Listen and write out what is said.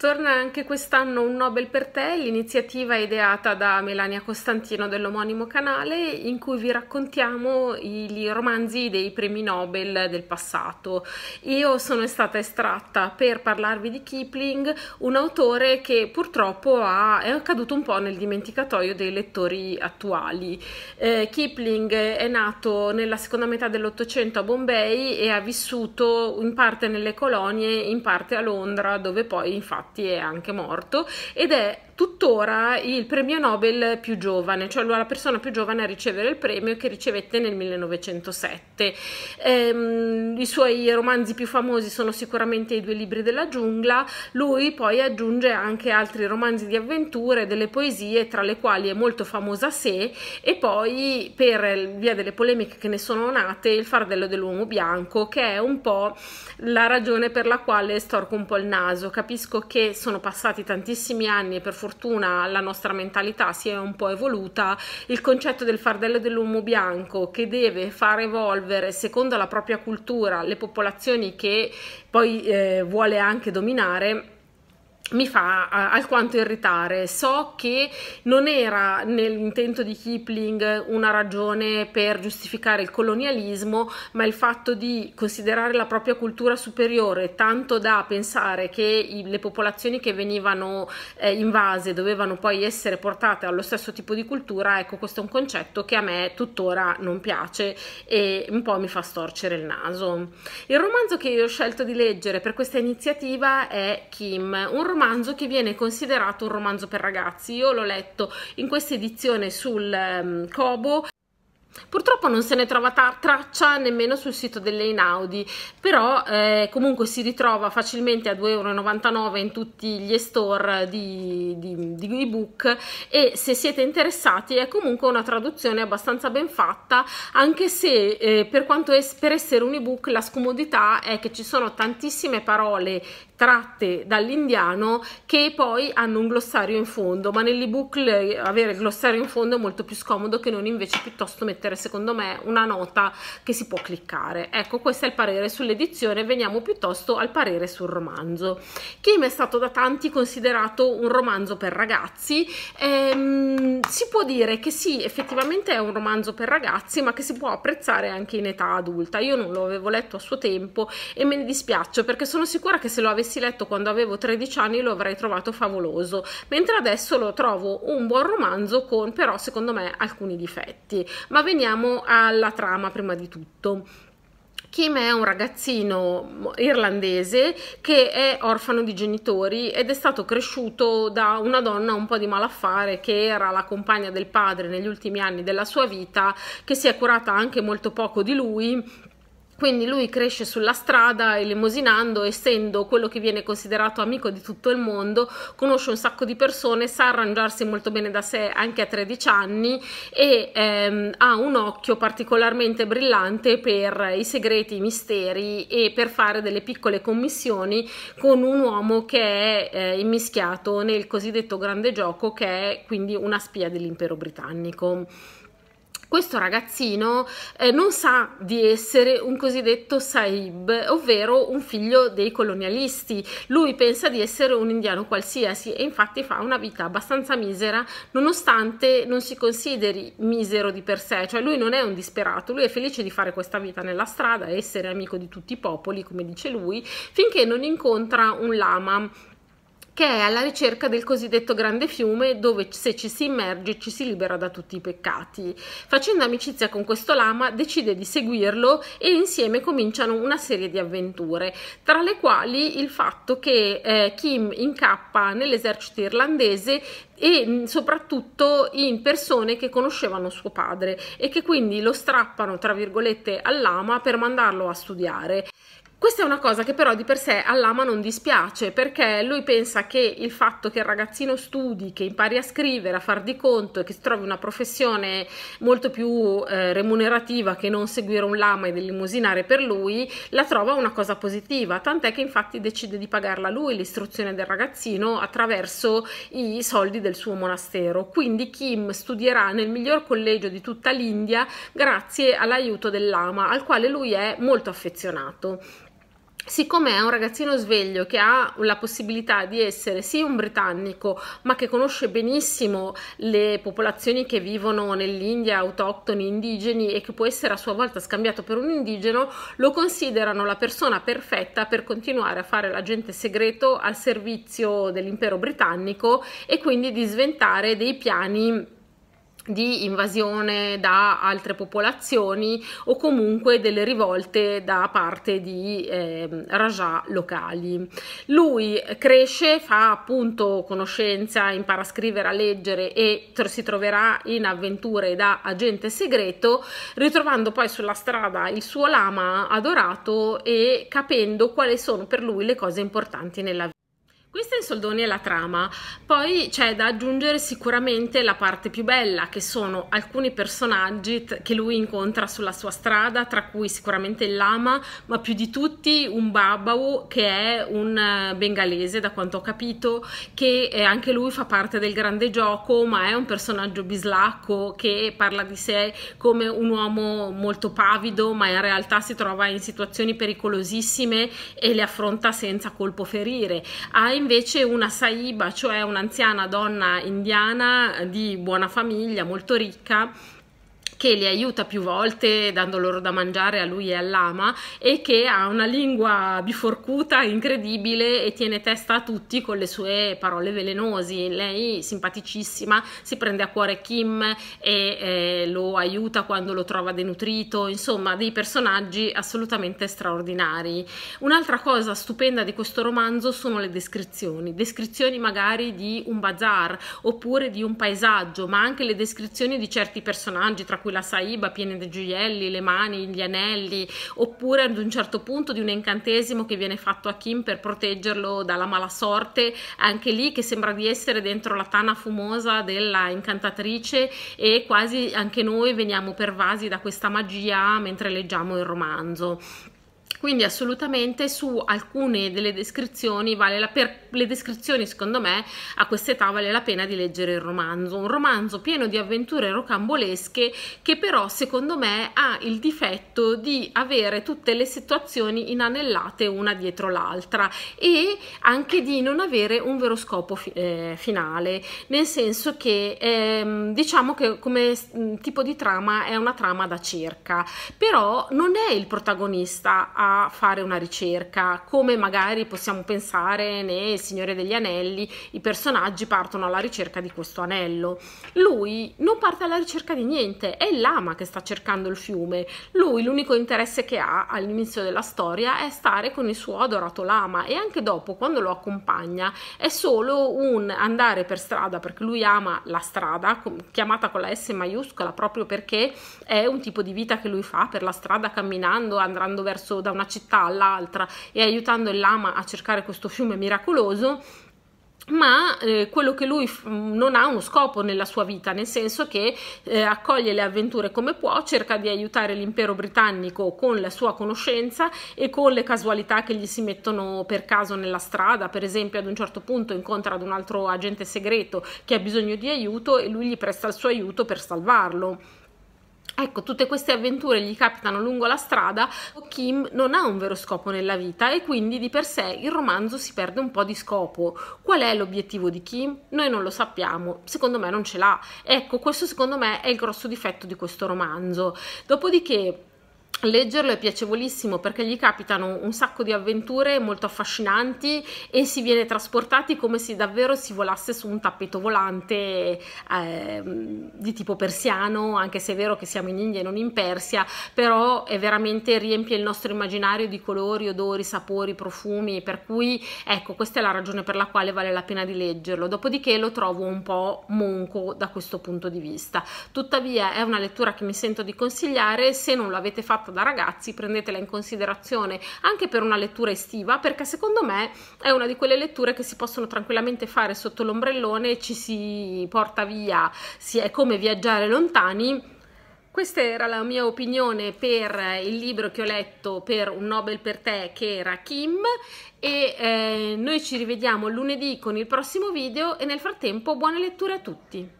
Torna anche quest'anno un Nobel per te, l'iniziativa ideata da Melania Costantino dell'omonimo canale in cui vi raccontiamo i romanzi dei premi Nobel del passato. Io sono stata estratta per parlarvi di Kipling, un autore che purtroppo ha, è caduto un po' nel dimenticatoio dei lettori attuali. Eh, Kipling è nato nella seconda metà dell'Ottocento a Bombay e ha vissuto in parte nelle colonie, in parte a Londra, dove poi infatti infatti è anche morto ed è tuttora il premio Nobel più giovane, cioè la persona più giovane a ricevere il premio che ricevette nel 1907. Ehm, I suoi romanzi più famosi sono sicuramente i due libri della giungla, lui poi aggiunge anche altri romanzi di avventure, delle poesie, tra le quali è molto famosa sé e poi per via delle polemiche che ne sono nate il fardello dell'uomo bianco, che è un po' la ragione per la quale storco un po' il naso. Capisco che sono passati tantissimi anni e per fortuna fortuna la nostra mentalità si è un po' evoluta, il concetto del fardello dell'uomo bianco che deve far evolvere secondo la propria cultura le popolazioni che poi eh, vuole anche dominare mi fa alquanto irritare. So che non era nell'intento di Kipling una ragione per giustificare il colonialismo, ma il fatto di considerare la propria cultura superiore tanto da pensare che le popolazioni che venivano eh, invase dovevano poi essere portate allo stesso tipo di cultura, ecco questo è un concetto che a me tuttora non piace e un po' mi fa storcere il naso. Il romanzo che io ho scelto di leggere per questa iniziativa è Kim, un romanzo romanzo che viene considerato un romanzo per ragazzi. Io l'ho letto in questa edizione sul um, ehm, Cobo. Purtroppo non se ne trova traccia nemmeno sul sito delle Inaudi, però eh, comunque si ritrova facilmente a 2,99€ in tutti gli store di, di, di ebook e se siete interessati è comunque una traduzione abbastanza ben fatta, anche se eh, per, quanto es per essere un ebook la scomodità è che ci sono tantissime parole tratte dall'indiano che poi hanno un glossario in fondo, ma nell'ebook avere il glossario in fondo è molto più scomodo che non invece piuttosto mettere secondo me una nota che si può cliccare. Ecco, questo è il parere sull'edizione, veniamo piuttosto al parere sul romanzo. Kim è stato da tanti considerato un romanzo per ragazzi, ehm, si può dire che sì, effettivamente è un romanzo per ragazzi, ma che si può apprezzare anche in età adulta. Io non lo avevo letto a suo tempo e me ne dispiace perché sono sicura che se lo avessi l'avessi letto quando avevo 13 anni lo avrei trovato favoloso, mentre adesso lo trovo un buon romanzo con però secondo me alcuni difetti. Ma veniamo alla trama prima di tutto. Kim è un ragazzino irlandese che è orfano di genitori ed è stato cresciuto da una donna un po' di malaffare che era la compagna del padre negli ultimi anni della sua vita, che si è curata anche molto poco di lui quindi lui cresce sulla strada e elemosinando, essendo quello che viene considerato amico di tutto il mondo, conosce un sacco di persone, sa arrangiarsi molto bene da sé anche a 13 anni e ehm, ha un occhio particolarmente brillante per i segreti, i misteri e per fare delle piccole commissioni con un uomo che è eh, immischiato nel cosiddetto grande gioco che è quindi una spia dell'impero britannico questo ragazzino eh, non sa di essere un cosiddetto Saib, ovvero un figlio dei colonialisti. Lui pensa di essere un indiano qualsiasi e infatti fa una vita abbastanza misera, nonostante non si consideri misero di per sé, cioè lui non è un disperato, lui è felice di fare questa vita nella strada, essere amico di tutti i popoli, come dice lui, finché non incontra un lama che è alla ricerca del cosiddetto grande fiume dove se ci si immerge ci si libera da tutti i peccati. Facendo amicizia con questo lama decide di seguirlo e insieme cominciano una serie di avventure, tra le quali il fatto che eh, Kim incappa nell'esercito irlandese e soprattutto in persone che conoscevano suo padre e che quindi lo strappano tra virgolette al lama per mandarlo a studiare. Questa è una cosa che però di per sé all'ama non dispiace perché lui pensa che il fatto che il ragazzino studi, che impari a scrivere, a far di conto e che si trovi una professione molto più eh, remunerativa che non seguire un lama e delimusinare per lui, la trova una cosa positiva, tant'è che infatti decide di pagarla lui l'istruzione del ragazzino attraverso i soldi del suo monastero. Quindi Kim studierà nel miglior collegio di tutta l'India grazie all'aiuto del lama al quale lui è molto affezionato siccome è un ragazzino sveglio che ha la possibilità di essere sì un britannico, ma che conosce benissimo le popolazioni che vivono nell'India autoctoni indigeni e che può essere a sua volta scambiato per un indigeno, lo considerano la persona perfetta per continuare a fare l'agente segreto al servizio dell'impero britannico e quindi di sventare dei piani di invasione da altre popolazioni o comunque delle rivolte da parte di eh, Raja locali. Lui cresce, fa appunto conoscenza, impara a scrivere, a leggere e tr si troverà in avventure da agente segreto, ritrovando poi sulla strada il suo lama adorato e capendo quali sono per lui le cose importanti nella vita. Questa in soldoni è la trama, poi c'è da aggiungere sicuramente la parte più bella che sono alcuni personaggi che lui incontra sulla sua strada, tra cui sicuramente il lama, ma più di tutti un babau che è un eh, bengalese da quanto ho capito, che eh, anche lui fa parte del grande gioco, ma è un personaggio bislacco che parla di sé come un uomo molto pavido, ma in realtà si trova in situazioni pericolosissime e le affronta senza colpo ferire. Ha invece una saiba, cioè un'anziana donna indiana di buona famiglia, molto ricca, che li aiuta più volte dando loro da mangiare a lui e all'ama e che ha una lingua biforcuta incredibile e tiene testa a tutti con le sue parole velenosi. Lei simpaticissima, si prende a cuore Kim e eh, lo aiuta quando lo trova denutrito, insomma dei personaggi assolutamente straordinari. Un'altra cosa stupenda di questo romanzo sono le descrizioni, descrizioni magari di un bazar oppure di un paesaggio, ma anche le descrizioni di certi personaggi tra cui la saiba piena di gioielli, le mani, gli anelli, oppure ad un certo punto di un incantesimo che viene fatto a Kim per proteggerlo dalla mala sorte, anche lì che sembra di essere dentro la tana fumosa della incantatrice e quasi anche noi veniamo pervasi da questa magia mentre leggiamo il romanzo quindi assolutamente su alcune delle descrizioni vale la per le descrizioni secondo me a quest'età vale la pena di leggere il romanzo un romanzo pieno di avventure rocambolesche che però secondo me ha il difetto di avere tutte le situazioni inanellate una dietro l'altra e anche di non avere un vero scopo fi eh, finale nel senso che ehm, diciamo che come tipo di trama è una trama da circa però non è il protagonista a fare una ricerca, come magari possiamo pensare nel Signore degli Anelli, i personaggi partono alla ricerca di questo anello. Lui non parte alla ricerca di niente, è il l'ama che sta cercando il fiume. Lui l'unico interesse che ha all'inizio della storia è stare con il suo adorato lama e anche dopo quando lo accompagna è solo un andare per strada perché lui ama la strada, chiamata con la S maiuscola proprio perché è un tipo di vita che lui fa per la strada camminando, andando verso da da una città all'altra e aiutando il lama a cercare questo fiume miracoloso ma eh, quello che lui mm, non ha uno scopo nella sua vita, nel senso che eh, accoglie le avventure come può, cerca di aiutare l'impero britannico con la sua conoscenza e con le casualità che gli si mettono per caso nella strada, per esempio ad un certo punto incontra ad un altro agente segreto che ha bisogno di aiuto e lui gli presta il suo aiuto per salvarlo. Ecco, tutte queste avventure gli capitano lungo la strada, Kim non ha un vero scopo nella vita e quindi di per sé il romanzo si perde un po' di scopo. Qual è l'obiettivo di Kim? Noi non lo sappiamo, secondo me non ce l'ha. Ecco, questo secondo me è il grosso difetto di questo romanzo. Dopodiché Leggerlo è piacevolissimo perché gli capitano un sacco di avventure molto affascinanti e si viene trasportati come se davvero si volasse su un tappeto volante eh, di tipo persiano, anche se è vero che siamo in India e non in Persia, però è veramente riempie il nostro immaginario di colori, odori, sapori, profumi, per cui ecco questa è la ragione per la quale vale la pena di leggerlo. Dopodiché lo trovo un po' monco da questo punto di vista. Tuttavia è una lettura che mi sento di consigliare, se non l'avete fatto fatta da ragazzi, prendetela in considerazione anche per una lettura estiva, perché secondo me è una di quelle letture che si possono tranquillamente fare sotto l'ombrellone, ci si porta via, si è come viaggiare lontani. Questa era la mia opinione per il libro che ho letto per Un Nobel per te che era Kim e eh, noi ci rivediamo lunedì con il prossimo video e nel frattempo buone letture a tutti!